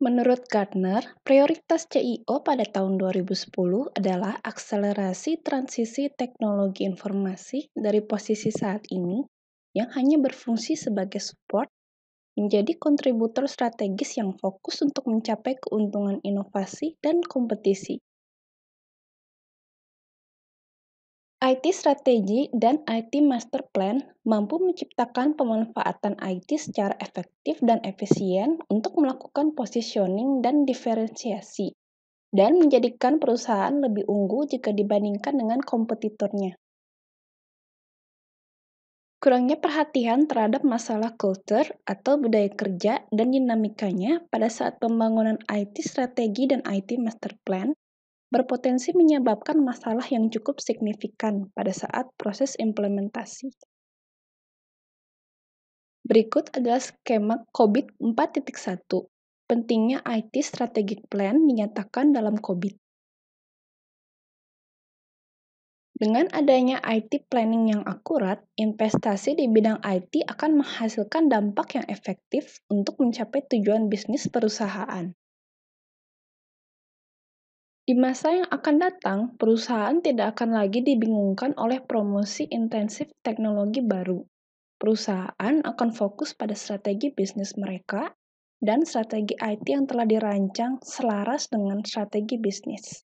Menurut Gardner, prioritas CIO pada tahun 2010 adalah akselerasi transisi teknologi informasi dari posisi saat ini yang hanya berfungsi sebagai support menjadi kontributor strategis yang fokus untuk mencapai keuntungan inovasi dan kompetisi IT strategi dan IT master plan mampu menciptakan pemanfaatan IT secara efektif dan efisien untuk melakukan positioning dan diferensiasi, dan menjadikan perusahaan lebih unggul jika dibandingkan dengan kompetitornya. Kurangnya perhatian terhadap masalah kultur atau budaya kerja dan dinamikanya pada saat pembangunan IT strategi dan IT master plan berpotensi menyebabkan masalah yang cukup signifikan pada saat proses implementasi. Berikut adalah skema COVID 4.1. Pentingnya IT Strategic Plan dinyatakan dalam COVID. Dengan adanya IT planning yang akurat, investasi di bidang IT akan menghasilkan dampak yang efektif untuk mencapai tujuan bisnis perusahaan. Di masa yang akan datang, perusahaan tidak akan lagi dibingungkan oleh promosi intensif teknologi baru. Perusahaan akan fokus pada strategi bisnis mereka dan strategi IT yang telah dirancang selaras dengan strategi bisnis.